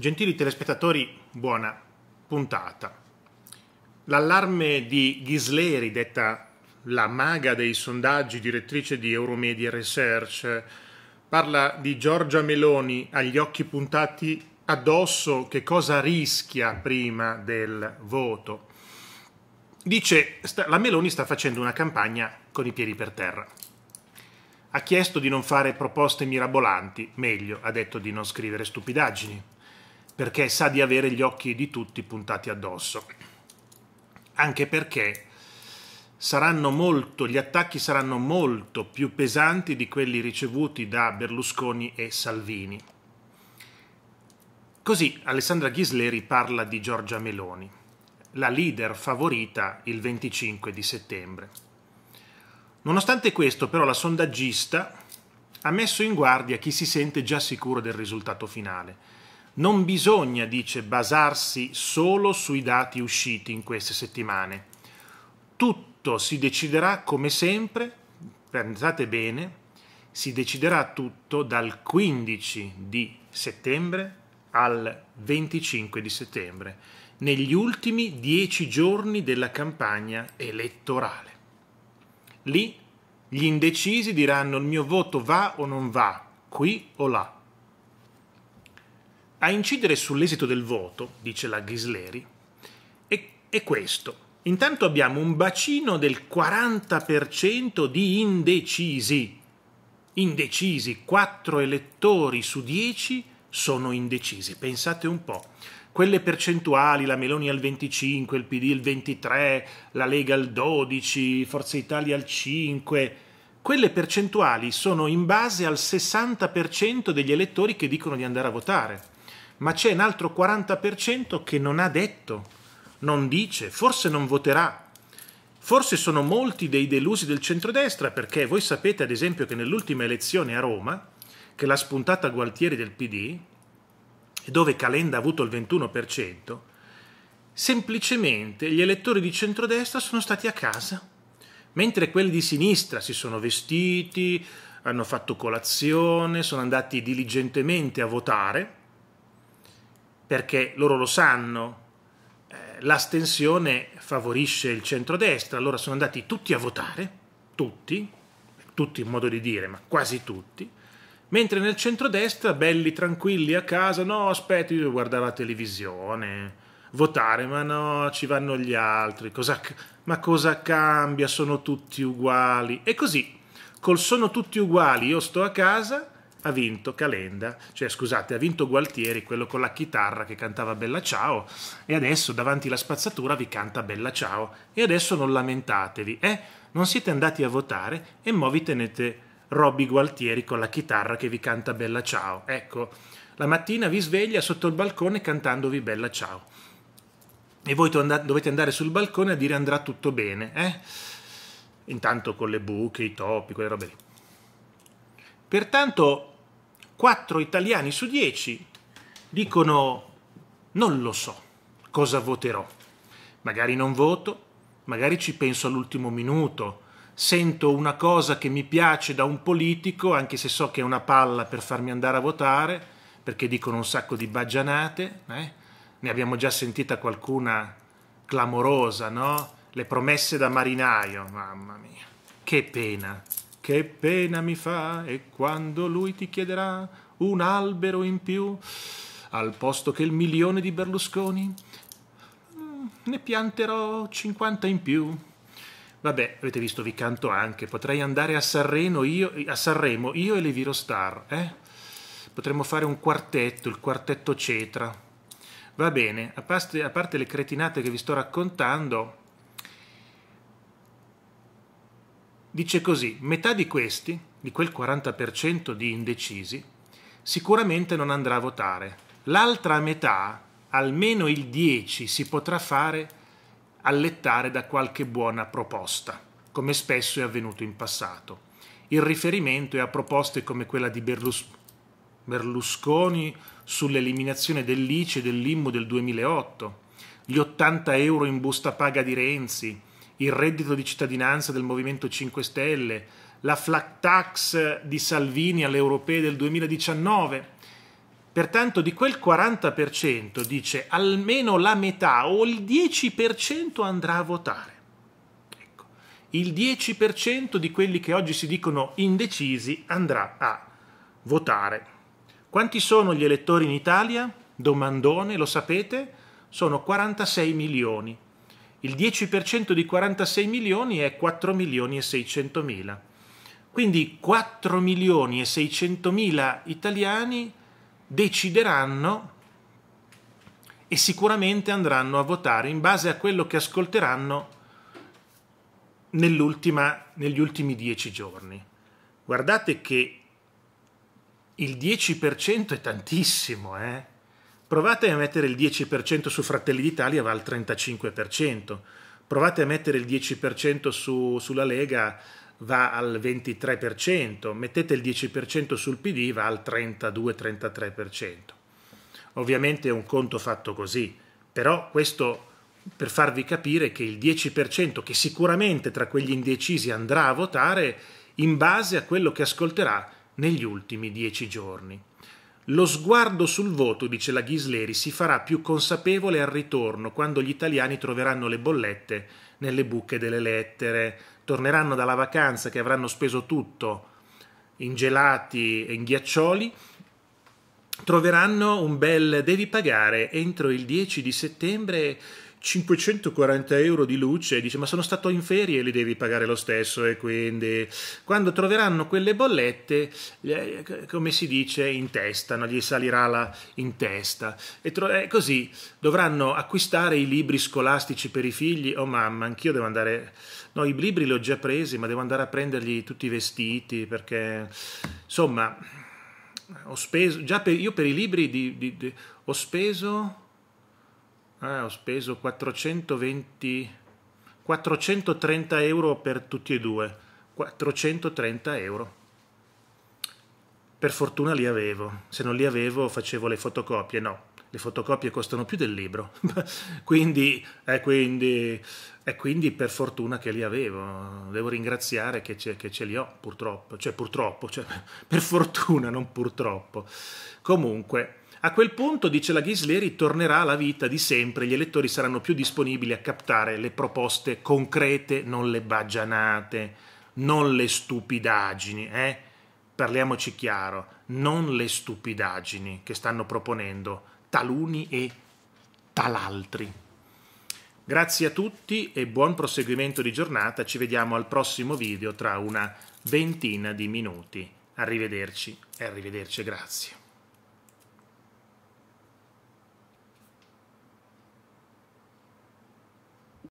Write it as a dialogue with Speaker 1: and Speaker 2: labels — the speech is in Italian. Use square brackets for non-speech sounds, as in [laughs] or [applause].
Speaker 1: Gentili telespettatori, buona puntata. L'allarme di Ghisleri, detta la maga dei sondaggi, direttrice di Euromedia Research, parla di Giorgia Meloni agli occhi puntati addosso che cosa rischia prima del voto. Dice la Meloni sta facendo una campagna con i piedi per terra. Ha chiesto di non fare proposte mirabolanti, meglio ha detto di non scrivere stupidaggini perché sa di avere gli occhi di tutti puntati addosso. Anche perché molto, gli attacchi saranno molto più pesanti di quelli ricevuti da Berlusconi e Salvini. Così Alessandra Ghisleri parla di Giorgia Meloni, la leader favorita il 25 di settembre. Nonostante questo, però, la sondaggista ha messo in guardia chi si sente già sicuro del risultato finale non bisogna, dice, basarsi solo sui dati usciti in queste settimane. Tutto si deciderà come sempre, pensate bene, si deciderà tutto dal 15 di settembre al 25 di settembre, negli ultimi dieci giorni della campagna elettorale. Lì gli indecisi diranno il mio voto va o non va, qui o là. A incidere sull'esito del voto, dice la Ghisleri, è, è questo. Intanto abbiamo un bacino del 40% di indecisi. Indecisi, 4 elettori su 10 sono indecisi. Pensate un po'. Quelle percentuali, la Meloni al 25, il PD al 23, la Lega al 12, Forza Italia al 5, quelle percentuali sono in base al 60% degli elettori che dicono di andare a votare ma c'è un altro 40% che non ha detto, non dice, forse non voterà. Forse sono molti dei delusi del centrodestra perché voi sapete ad esempio che nell'ultima elezione a Roma, che l'ha spuntata Gualtieri del PD, dove Calenda ha avuto il 21%, semplicemente gli elettori di centrodestra sono stati a casa, mentre quelli di sinistra si sono vestiti, hanno fatto colazione, sono andati diligentemente a votare perché loro lo sanno, eh, l'astensione favorisce il centrodestra, allora sono andati tutti a votare, tutti, tutti in modo di dire, ma quasi tutti, mentre nel centrodestra, belli tranquilli a casa, no aspetta, io guardavo la televisione, votare, ma no, ci vanno gli altri, cosa, ma cosa cambia, sono tutti uguali, e così, col sono tutti uguali, io sto a casa, ha vinto Calenda, cioè scusate, ha vinto Gualtieri, quello con la chitarra che cantava Bella Ciao, e adesso davanti alla spazzatura vi canta Bella Ciao. E adesso non lamentatevi, eh? Non siete andati a votare e mo vi tenete Robby Gualtieri con la chitarra che vi canta Bella Ciao. Ecco, la mattina vi sveglia sotto il balcone cantandovi Bella Ciao. E voi dovete andare sul balcone a dire andrà tutto bene, eh? Intanto con le buche, i topi, quelle robe lì. Pertanto 4 italiani su 10 dicono non lo so cosa voterò. Magari non voto, magari ci penso all'ultimo minuto, sento una cosa che mi piace da un politico, anche se so che è una palla per farmi andare a votare, perché dicono un sacco di baggianate, eh? ne abbiamo già sentita qualcuna clamorosa, no? Le promesse da marinaio, mamma mia, che pena che pena mi fa e quando lui ti chiederà un albero in più al posto che il milione di Berlusconi mm, ne pianterò 50 in più. Vabbè, avete visto, vi canto anche. Potrei andare a, Sanremo io, a Sanremo, io e Leviro Star, eh? Potremmo fare un quartetto, il quartetto Cetra. Va bene, a parte, a parte le cretinate che vi sto raccontando, Dice così, metà di questi, di quel 40% di indecisi, sicuramente non andrà a votare. L'altra metà, almeno il 10, si potrà fare allettare da qualche buona proposta, come spesso è avvenuto in passato. Il riferimento è a proposte come quella di Berlus Berlusconi sull'eliminazione dell'ICE e dell'IMU del 2008, gli 80 euro in busta paga di Renzi, il reddito di cittadinanza del Movimento 5 Stelle, la flat tax di Salvini alle europee del 2019. Pertanto di quel 40% dice almeno la metà o il 10% andrà a votare. Ecco, il 10% di quelli che oggi si dicono indecisi andrà a votare. Quanti sono gli elettori in Italia? Domandone, lo sapete? Sono 46 milioni. Il 10% di 46 milioni è 4 milioni e 600 mila. Quindi 4 milioni e 600 mila italiani decideranno e sicuramente andranno a votare in base a quello che ascolteranno negli ultimi 10 giorni. Guardate che il 10% è tantissimo, eh? Provate a mettere il 10% su Fratelli d'Italia, va al 35%. Provate a mettere il 10% su, sulla Lega, va al 23%. Mettete il 10% sul PD, va al 32-33%. Ovviamente è un conto fatto così, però questo per farvi capire che il 10% che sicuramente tra quegli indecisi andrà a votare in base a quello che ascolterà negli ultimi dieci giorni. Lo sguardo sul voto, dice la Ghisleri, si farà più consapevole al ritorno, quando gli italiani troveranno le bollette nelle buche delle lettere, torneranno dalla vacanza che avranno speso tutto in gelati e in ghiaccioli, troveranno un bel devi pagare entro il 10 di settembre 540 euro di luce e dice ma sono stato in ferie e li devi pagare lo stesso e eh, quindi quando troveranno quelle bollette come si dice in testa non gli salirà la in testa e tro- eh, così dovranno acquistare i libri scolastici per i figli oh mamma anch'io devo andare no i libri li ho già presi ma devo andare a prendergli tutti i vestiti perché insomma ho speso già per, io per i libri di, di, di, ho speso Ah, ho speso 420, 430 euro per tutti e due. 430 euro. Per fortuna li avevo. Se non li avevo facevo le fotocopie. No, le fotocopie costano più del libro. [laughs] quindi, eh, quindi, eh, quindi, per fortuna che li avevo. Devo ringraziare che, che ce li ho, purtroppo. Cioè, purtroppo, cioè, [laughs] per fortuna, non purtroppo. Comunque a quel punto, dice la Ghisleri, tornerà la vita di sempre, gli elettori saranno più disponibili a captare le proposte concrete, non le bagianate, non le stupidaggini, eh? Parliamoci chiaro, non le stupidaggini che stanno proponendo taluni e talaltri. Grazie a tutti e buon proseguimento di giornata, ci vediamo al prossimo video tra una ventina di minuti. Arrivederci e arrivederci, grazie.